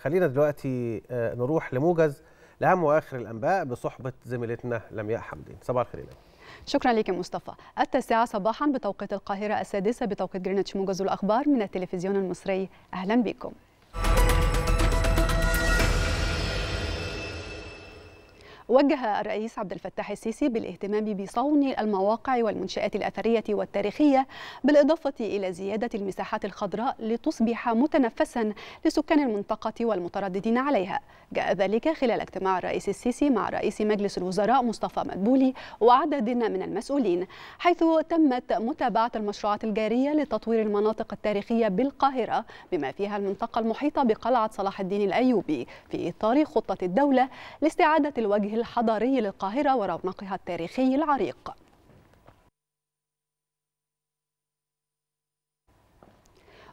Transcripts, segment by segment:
خلينا دلوقتي آه، نروح لموجز لاهم واخر الانباء بصحبه زميلتنا لمياء حمدين صباح الخير لك شكرا لك مصطفى التاسعة صباحا بتوقيت القاهرة السادسة بتوقيت جرينتش موجز الأخبار من التلفزيون المصري أهلا بكم وجه الرئيس عبد الفتاح السيسي بالاهتمام بصون المواقع والمنشآت الأثرية والتاريخية بالإضافة إلى زيادة المساحات الخضراء لتصبح متنفسا لسكان المنطقة والمترددين عليها جاء ذلك خلال اجتماع الرئيس السيسي مع رئيس مجلس الوزراء مصطفى مدبولي وعدد من المسؤولين حيث تمت متابعة المشروعات الجارية لتطوير المناطق التاريخية بالقاهرة بما فيها المنطقة المحيطة بقلعة صلاح الدين الأيوبي في إطار خطة الدولة لاستعادة الوجه الحضاري للقاهرة ورونقها التاريخي العريق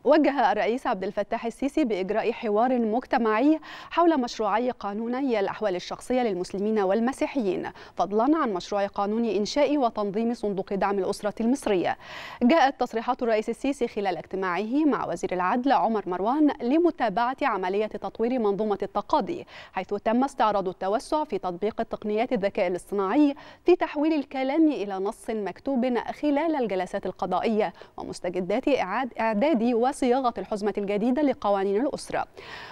وجه الرئيس عبد الفتاح السيسي بإجراء حوار مجتمعي حول مشروعي قانوني الأحوال الشخصية للمسلمين والمسيحيين فضلا عن مشروع قانون إنشاء وتنظيم صندوق دعم الأسرة المصرية جاءت تصريحات الرئيس السيسي خلال اجتماعه مع وزير العدل عمر مروان لمتابعة عملية تطوير منظومة التقاضي حيث تم استعراض التوسع في تطبيق تقنيات الذكاء الاصطناعي في تحويل الكلام إلى نص مكتوب خلال الجلسات القضائية ومستجدات إعداد و وصياغة الحزمة الجديدة لقوانين الأسرة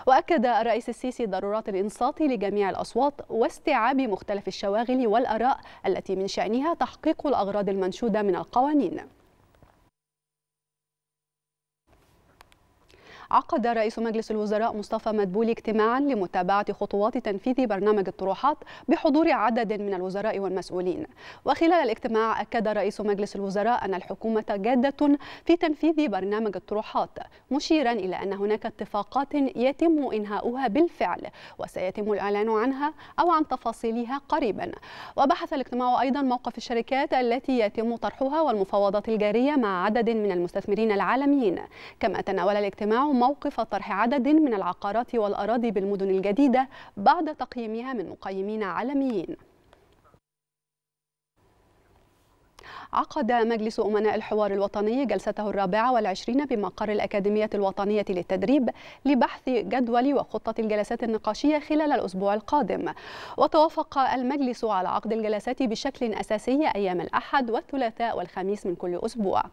وأكد الرئيس السيسي ضرورة الإنصات لجميع الأصوات واستيعاب مختلف الشواغل والأراء التي من شأنها تحقيق الأغراض المنشودة من القوانين عقد رئيس مجلس الوزراء مصطفى مدبولي اجتماعا لمتابعة خطوات تنفيذ برنامج الطروحات بحضور عدد من الوزراء والمسؤولين وخلال الاجتماع أكد رئيس مجلس الوزراء أن الحكومة جادة في تنفيذ برنامج الطروحات مشيرا إلى أن هناك اتفاقات يتم إنهاؤها بالفعل وسيتم الإعلان عنها أو عن تفاصيلها قريبا وبحث الاجتماع أيضا موقف الشركات التي يتم طرحها والمفاوضات الجارية مع عدد من المستثمرين العالميين كما تناول الاجتماع موقف طرح عدد من العقارات والأراضي بالمدن الجديدة بعد تقييمها من مقيمين عالميين عقد مجلس أمناء الحوار الوطني جلسته الرابعة والعشرين بمقر الأكاديمية الوطنية للتدريب لبحث جدول وخطة الجلسات النقاشية خلال الأسبوع القادم وتوافق المجلس على عقد الجلسات بشكل أساسي أيام الأحد والثلاثاء والخميس من كل أسبوع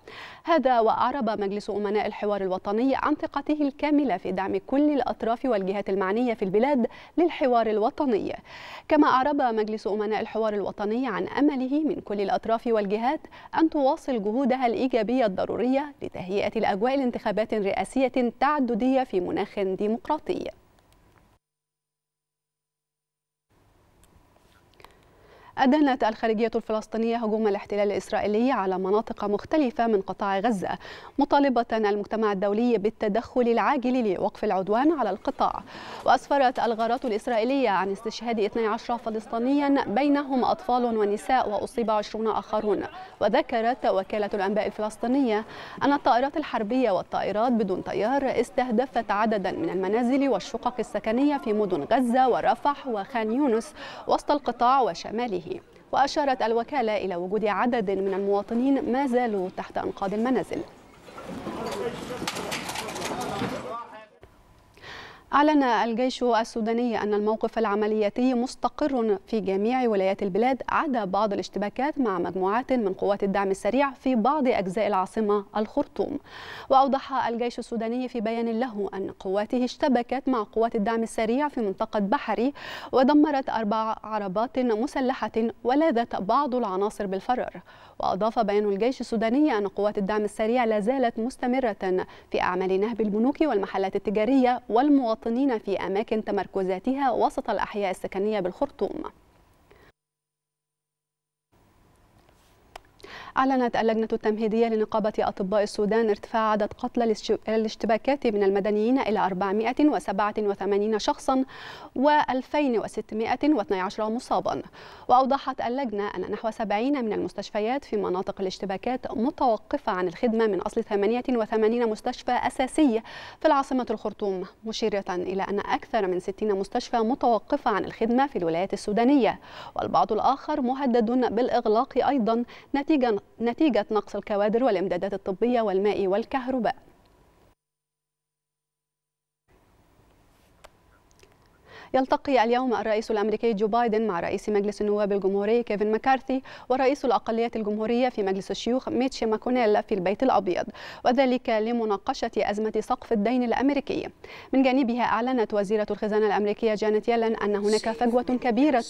هذا وأعرب مجلس أمناء الحوار الوطني عن ثقته الكاملة في دعم كل الأطراف والجهات المعنية في البلاد للحوار الوطني كما أعرب مجلس أمناء الحوار الوطني عن أمله من كل الأطراف والجهات أن تواصل جهودها الإيجابية الضرورية لتهيئة الأجواء لانتخابات رئاسية تعددية في مناخ ديمقراطي أدانت الخارجية الفلسطينية هجوم الاحتلال الإسرائيلي على مناطق مختلفة من قطاع غزة مطالبة المجتمع الدولي بالتدخل العاجل لوقف العدوان على القطاع وأسفرت الغارات الإسرائيلية عن استشهاد 12 فلسطينيا بينهم أطفال ونساء وأصيب 20 آخرون وذكرت وكالة الأنباء الفلسطينية أن الطائرات الحربية والطائرات بدون طيار استهدفت عددا من المنازل والشقق السكنية في مدن غزة ورفح وخان يونس وسط القطاع وشماله وأشارت الوكالة إلى وجود عدد من المواطنين ما زالوا تحت أنقاض المنازل أعلن الجيش السوداني أن الموقف العملياتي مستقر في جميع ولايات البلاد عدا بعض الاشتباكات مع مجموعات من قوات الدعم السريع في بعض أجزاء العاصمة الخرطوم وأوضح الجيش السوداني في بيان له أن قواته اشتبكت مع قوات الدعم السريع في منطقة بحري ودمرت أربع عربات مسلحة ولاذت بعض العناصر بالفرار وأضاف بيان الجيش السوداني أن قوات الدعم السريع لا زالت مستمرة في أعمال نهب البنوك والمحلات التجارية والمواطنين المواطنين في أماكن تمركزاتها وسط الأحياء السكنية بالخرطوم أعلنت اللجنة التمهيدية لنقابة أطباء السودان ارتفاع عدد قتلى الاشتباكات من المدنيين إلى 487 شخصا و2612 مصابا وأوضحت اللجنة أن نحو 70 من المستشفيات في مناطق الاشتباكات متوقفة عن الخدمة من أصل 88 مستشفى أساسية في العاصمة الخرطوم مشيرة إلى أن أكثر من 60 مستشفى متوقفة عن الخدمة في الولايات السودانية والبعض الآخر مهدد بالإغلاق أيضا نتيجة نتيجة نقص الكوادر والإمدادات الطبية والماء والكهرباء يلتقي اليوم الرئيس الأمريكي جو بايدن مع رئيس مجلس النواب الجمهوري كيفن مكارثي ورئيس الأقلية الجمهورية في مجلس الشيوخ ميتشي ماكونيل في البيت الأبيض وذلك لمناقشة أزمة سقف الدين الأمريكي من جانبها أعلنت وزيرة الخزانة الأمريكية جانيت يلن أن هناك فجوة كبيرة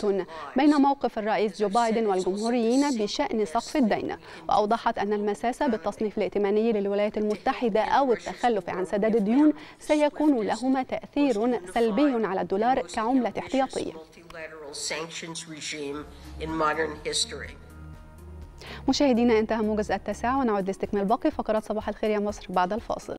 بين موقف الرئيس جو بايدن والجمهوريين بشأن سقف الدين وأوضحت أن المساس بالتصنيف الائتماني للولايات المتحدة أو التخلف عن سداد الديون سيكون لهما تأثير سلبي على الدولار كعملة احتياطية مشاهدينا انتهى موجز التاسع ونعود لاستكمال باقي فقرات صباح الخير يا مصر بعد الفاصل